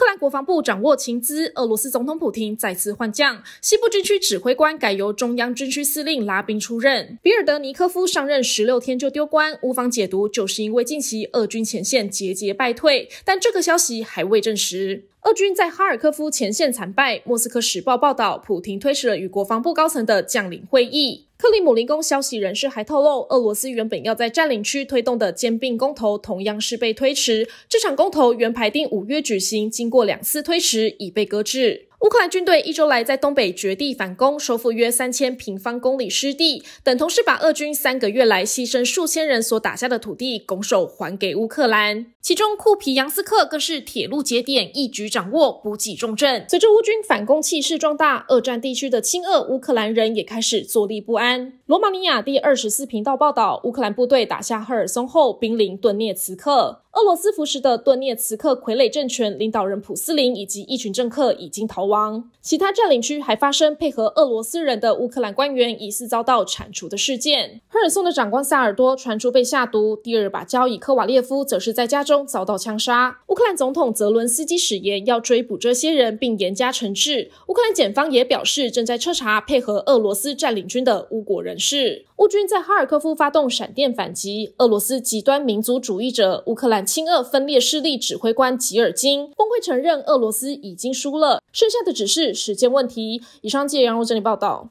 克兰国防部掌握情资，俄罗斯总统普京再次换将，西部军区指挥官改由中央军区司令拉宾出任。比尔德尼科夫上任十六天就丢官，无方解读就是因为近期俄军前线节节败退，但这个消息还未证实。俄军在哈尔科夫前线惨败，莫斯科时报报道，普京推迟了与国防部高层的将领会议。克里姆林宫消息人士还透露，俄罗斯原本要在占领区推动的兼并公投同样是被推迟。这场公投原排定五月举行，经过两次推迟，已被搁置。乌克兰军队一周来在东北绝地反攻，收复约三千平方公里失地，等同是把俄军三个月来牺牲数千人所打下的土地拱手还给乌克兰。其中库皮扬斯克更是铁路节点，一举掌握补给重镇。随着乌军反攻气势壮大，二战地区的亲俄乌克兰人也开始坐立不安。罗马尼亚第二十四频道报道，乌克兰部队打下赫尔松后，兵临顿涅茨克。俄罗斯扶持的顿涅茨克傀儡政权领导人普斯林以及一群政客已经逃。亡。其他占领区还发生配合俄罗斯人的乌克兰官员疑似遭到铲除的事件。赫尔松的长官萨尔多传出被下毒，第二把交椅科瓦列夫则是在家中遭到枪杀。乌克兰总统泽伦斯基誓言要追捕这些人，并严加惩治。乌克兰检方也表示正在彻查配合俄罗斯占领军的乌国人士。乌军在哈尔科夫发动闪电反击，俄罗斯极端民族主义者、乌克兰亲俄分裂势力指挥官吉尔金崩溃承认俄罗斯已经输了，剩下。的只是时间问题。以上即由我整理报道。